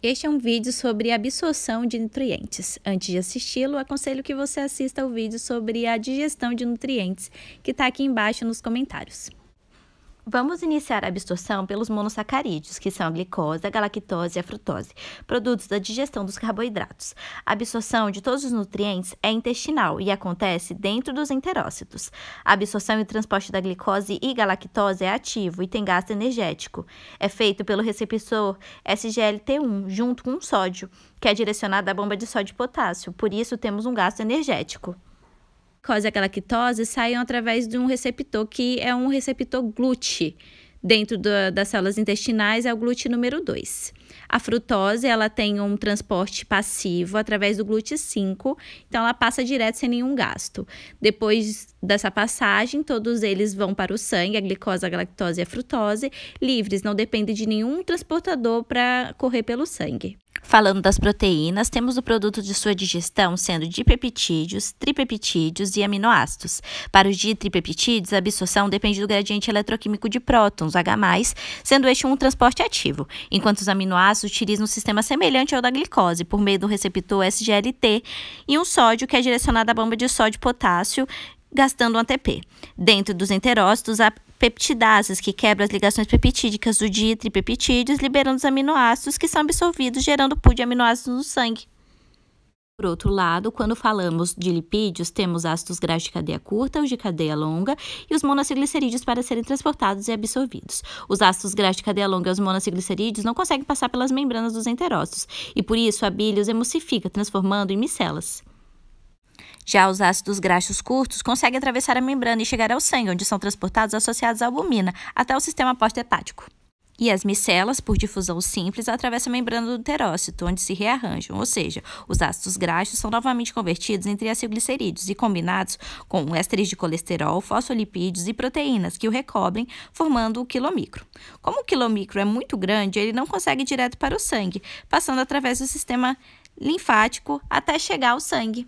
Este é um vídeo sobre absorção de nutrientes. Antes de assisti-lo, aconselho que você assista o vídeo sobre a digestão de nutrientes, que está aqui embaixo nos comentários. Vamos iniciar a absorção pelos monossacarídeos, que são a glicose, a galactose e a frutose, produtos da digestão dos carboidratos. A absorção de todos os nutrientes é intestinal e acontece dentro dos enterócitos. A absorção e transporte da glicose e galactose é ativo e tem gasto energético. É feito pelo receptor SGLT1 junto com o sódio, que é direcionado à bomba de sódio e potássio, por isso temos um gasto energético a galactose saiam através de um receptor que é um receptor GLUT. Dentro das células intestinais é o GLUT número 2. A frutose, ela tem um transporte passivo através do GLUT5, então ela passa direto sem nenhum gasto. Depois dessa passagem, todos eles vão para o sangue, a glicose, a galactose e a frutose, livres, não depende de nenhum transportador para correr pelo sangue. Falando das proteínas, temos o produto de sua digestão sendo dipeptídeos, tripeptídeos e aminoácidos. Para os ditripeptídeos, a absorção depende do gradiente eletroquímico de prótons, H+, sendo este um transporte ativo, enquanto os aminoácidos utilizam um sistema semelhante ao da glicose, por meio do receptor SGLT e um sódio que é direcionado à bomba de sódio-potássio, gastando um ATP. Dentro dos enterócitos, a peptidases, que quebram as ligações peptídicas do ditripeptídeos, liberando os aminoácidos que são absorvidos, gerando pool de aminoácidos no sangue. Por outro lado, quando falamos de lipídios, temos ácidos graxos de cadeia curta, os de cadeia longa e os monotriglicerídeos para serem transportados e absorvidos. Os ácidos graxos de cadeia longa e os monotriglicerídeos não conseguem passar pelas membranas dos enterócitos e, por isso, a bile os emulsifica, transformando em micelas. Já os ácidos graxos curtos conseguem atravessar a membrana e chegar ao sangue, onde são transportados associados à albumina, até o sistema pós-hepático. E as micelas, por difusão simples, atravessam a membrana do uterócito, onde se rearranjam, ou seja, os ácidos graxos são novamente convertidos em triacilglicerídeos e combinados com ésteres de colesterol, fosfolipídios e proteínas que o recobrem, formando o quilomicro. Como o quilomicro é muito grande, ele não consegue ir direto para o sangue, passando através do sistema linfático até chegar ao sangue.